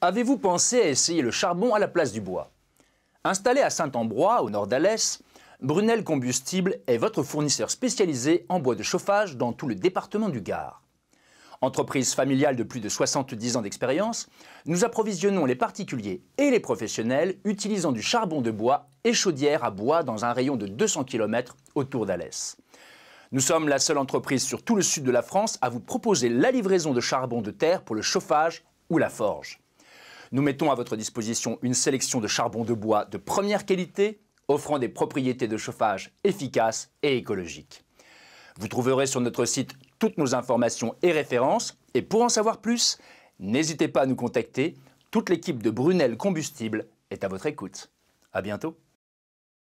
Avez-vous pensé à essayer le charbon à la place du bois Installé à Saint-Ambrois, au nord d'Alès, Brunel Combustible est votre fournisseur spécialisé en bois de chauffage dans tout le département du Gard. Entreprise familiale de plus de 70 ans d'expérience, nous approvisionnons les particuliers et les professionnels utilisant du charbon de bois et chaudière à bois dans un rayon de 200 km autour d'Alès. Nous sommes la seule entreprise sur tout le sud de la France à vous proposer la livraison de charbon de terre pour le chauffage ou la forge. Nous mettons à votre disposition une sélection de charbon de bois de première qualité, offrant des propriétés de chauffage efficaces et écologiques. Vous trouverez sur notre site toutes nos informations et références. Et pour en savoir plus, n'hésitez pas à nous contacter. Toute l'équipe de Brunel Combustible est à votre écoute. À bientôt.